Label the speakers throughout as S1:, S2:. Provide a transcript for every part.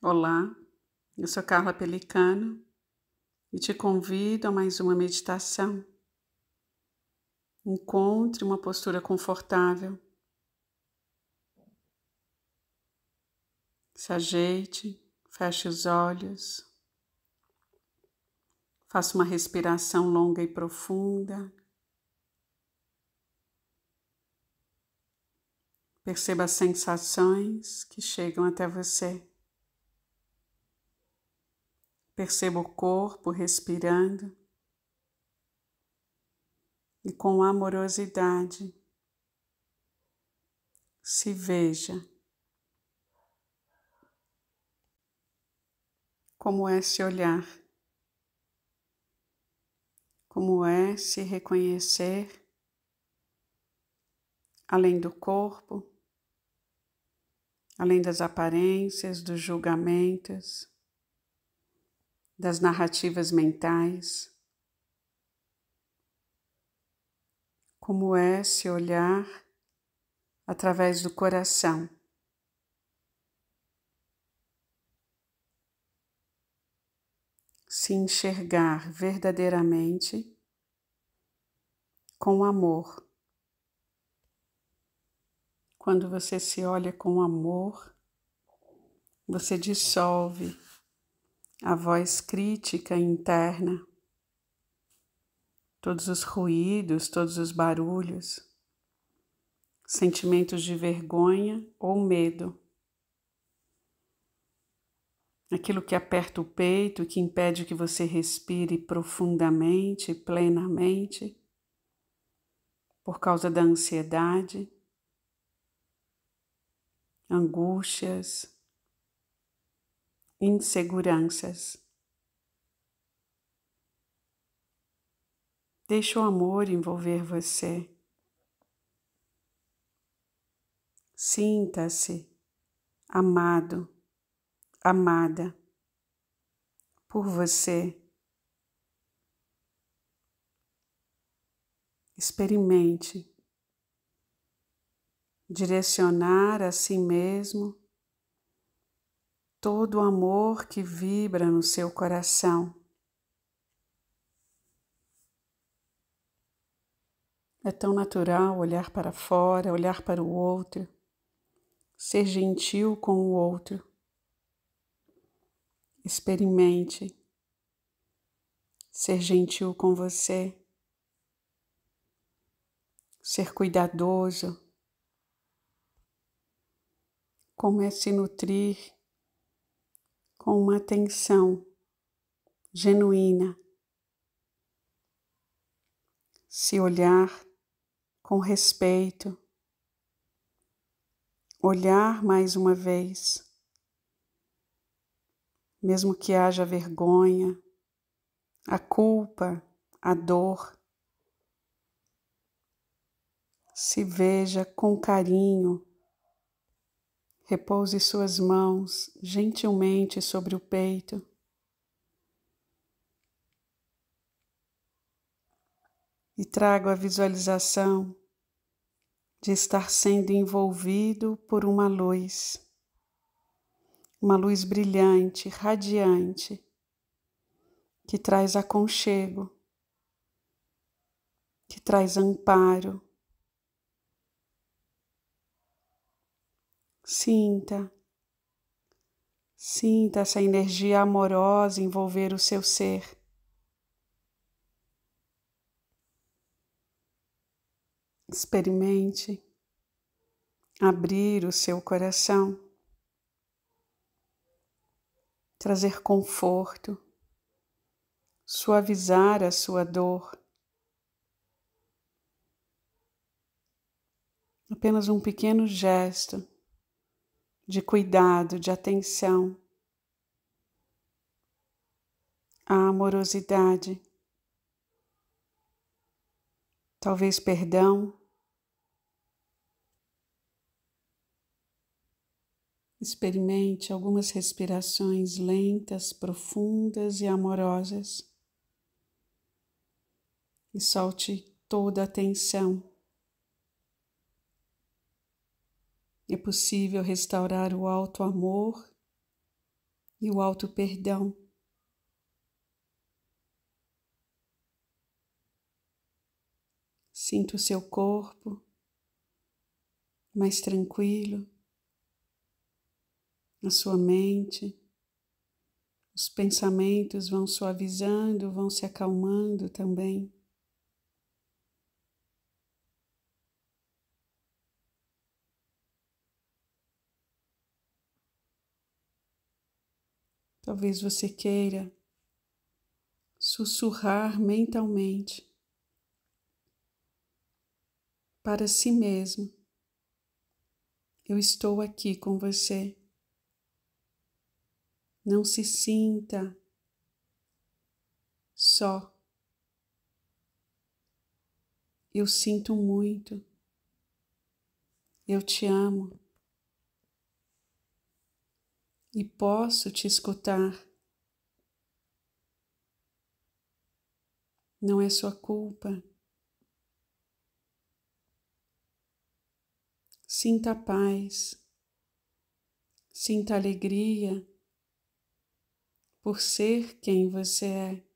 S1: Olá, eu sou Carla Pelicano e te convido a mais uma meditação. Encontre uma postura confortável. Se ajeite, feche os olhos. Faça uma respiração longa e profunda. Perceba as sensações que chegam até você. Perceba o corpo respirando e com amorosidade se veja como é se olhar, como é se reconhecer além do corpo, além das aparências, dos julgamentos das narrativas mentais. Como é se olhar através do coração. Se enxergar verdadeiramente com amor. Quando você se olha com amor, você dissolve a voz crítica interna, todos os ruídos, todos os barulhos, sentimentos de vergonha ou medo, aquilo que aperta o peito, que impede que você respire profundamente, plenamente, por causa da ansiedade, angústias inseguranças. Deixe o amor envolver você. Sinta-se amado, amada por você. Experimente direcionar a si mesmo todo o amor que vibra no seu coração. É tão natural olhar para fora, olhar para o outro, ser gentil com o outro. Experimente ser gentil com você, ser cuidadoso. Comece a é se nutrir com uma atenção genuína, se olhar com respeito, olhar mais uma vez, mesmo que haja vergonha, a culpa, a dor. Se veja com carinho Repouse suas mãos gentilmente sobre o peito. E trago a visualização de estar sendo envolvido por uma luz, uma luz brilhante, radiante, que traz aconchego, que traz amparo Sinta, sinta essa energia amorosa envolver o seu ser. Experimente abrir o seu coração, trazer conforto, suavizar a sua dor. Apenas um pequeno gesto de cuidado, de atenção, a amorosidade, talvez perdão. Experimente algumas respirações lentas, profundas e amorosas. E solte toda a tensão. É possível restaurar o alto amor e o alto perdão. Sinta o seu corpo mais tranquilo, a sua mente. Os pensamentos vão suavizando, vão se acalmando também. Talvez você queira sussurrar mentalmente para si mesmo: Eu estou aqui com você. Não se sinta só. Eu sinto muito. Eu te amo e posso te escutar. Não é sua culpa. Sinta paz, sinta alegria por ser quem você é.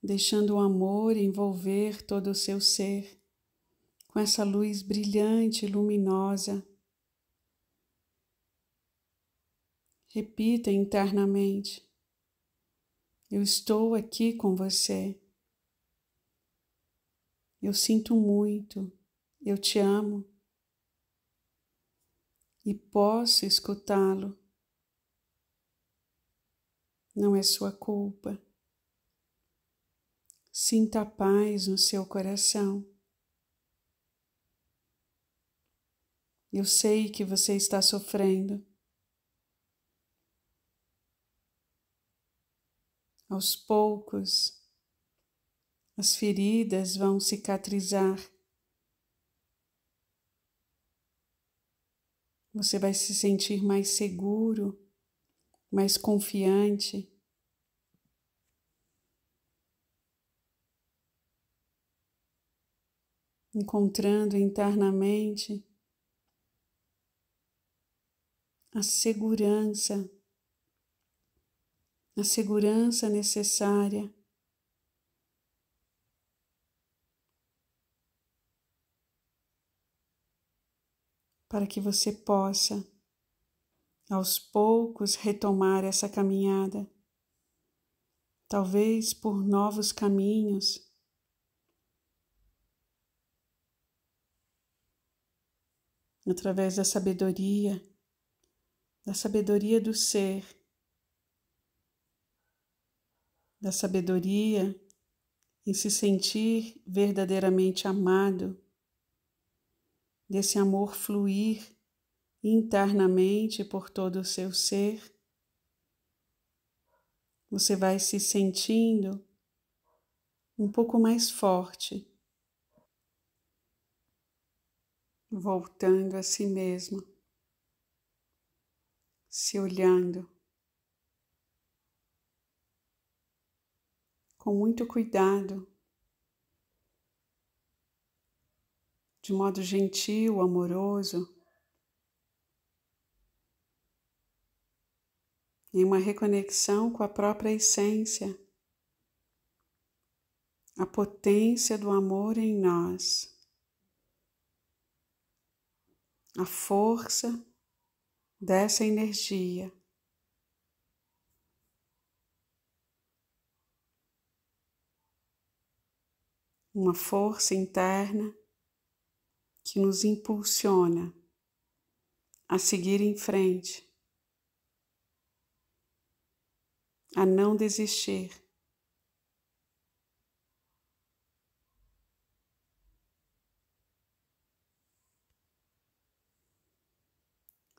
S1: deixando o amor envolver todo o seu ser com essa luz brilhante, luminosa. Repita internamente: Eu estou aqui com você. Eu sinto muito, eu te amo e posso escutá-lo. Não é sua culpa. Sinta a paz no seu coração. Eu sei que você está sofrendo. Aos poucos, as feridas vão cicatrizar. Você vai se sentir mais seguro, mais confiante. Encontrando internamente a segurança, a segurança necessária para que você possa, aos poucos, retomar essa caminhada, talvez por novos caminhos. Através da sabedoria da sabedoria do ser, da sabedoria em se sentir verdadeiramente amado, desse amor fluir internamente por todo o seu ser. Você vai se sentindo um pouco mais forte, voltando a si mesmo se olhando com muito cuidado, de modo gentil, amoroso, em uma reconexão com a própria essência, a potência do amor em nós, a força dessa energia. Uma força interna que nos impulsiona a seguir em frente, a não desistir.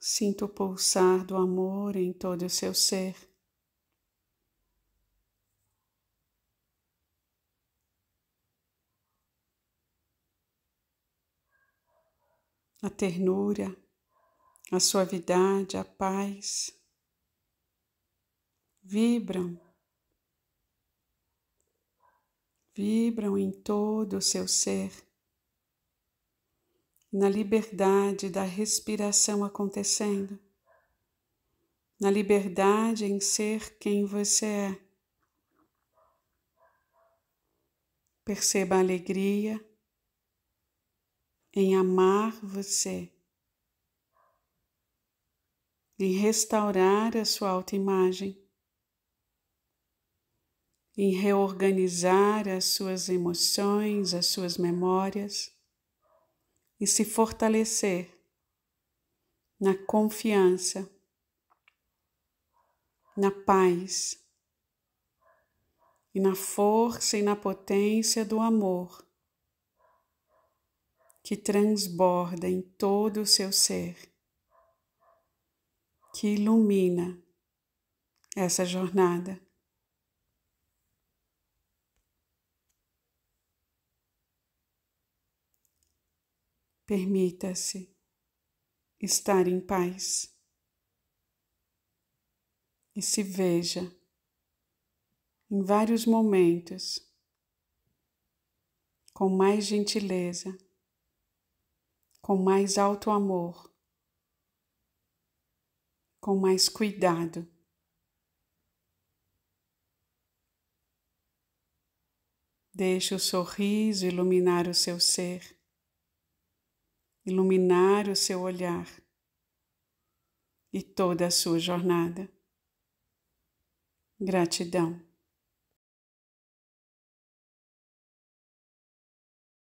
S1: Sinto o pulsar do amor em todo o seu ser. A ternura, a suavidade, a paz vibram, vibram em todo o seu ser na liberdade da respiração acontecendo, na liberdade em ser quem você é. Perceba a alegria em amar você, em restaurar a sua autoimagem, em reorganizar as suas emoções, as suas memórias e se fortalecer na confiança, na paz e na força e na potência do amor que transborda em todo o seu ser, que ilumina essa jornada. Permita-se estar em paz e se veja em vários momentos com mais gentileza, com mais alto amor, com mais cuidado. Deixe o sorriso iluminar o seu ser iluminar o seu olhar e toda a sua jornada. Gratidão.